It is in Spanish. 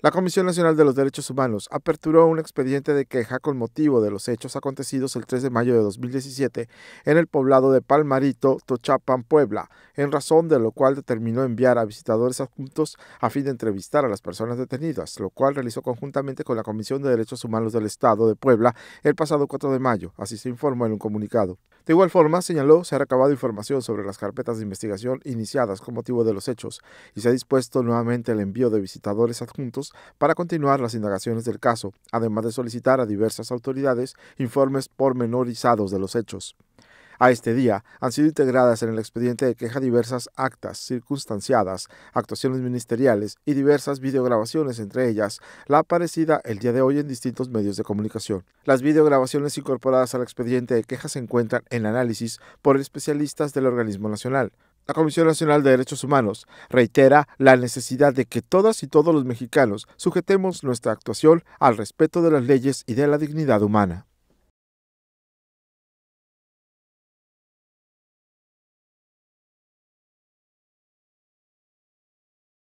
La Comisión Nacional de los Derechos Humanos aperturó un expediente de queja con motivo de los hechos acontecidos el 3 de mayo de 2017 en el poblado de Palmarito, Tochapan, Puebla, en razón de lo cual determinó enviar a visitadores adjuntos a fin de entrevistar a las personas detenidas, lo cual realizó conjuntamente con la Comisión de Derechos Humanos del Estado de Puebla el pasado 4 de mayo, así se informó en un comunicado. De igual forma, señaló, se ha recabado información sobre las carpetas de investigación iniciadas con motivo de los hechos y se ha dispuesto nuevamente el envío de visitadores adjuntos para continuar las indagaciones del caso, además de solicitar a diversas autoridades informes pormenorizados de los hechos. A este día han sido integradas en el expediente de queja diversas actas circunstanciadas, actuaciones ministeriales y diversas videograbaciones, entre ellas la aparecida el día de hoy en distintos medios de comunicación. Las videograbaciones incorporadas al expediente de queja se encuentran en análisis por especialistas del organismo nacional. La Comisión Nacional de Derechos Humanos reitera la necesidad de que todas y todos los mexicanos sujetemos nuestra actuación al respeto de las leyes y de la dignidad humana.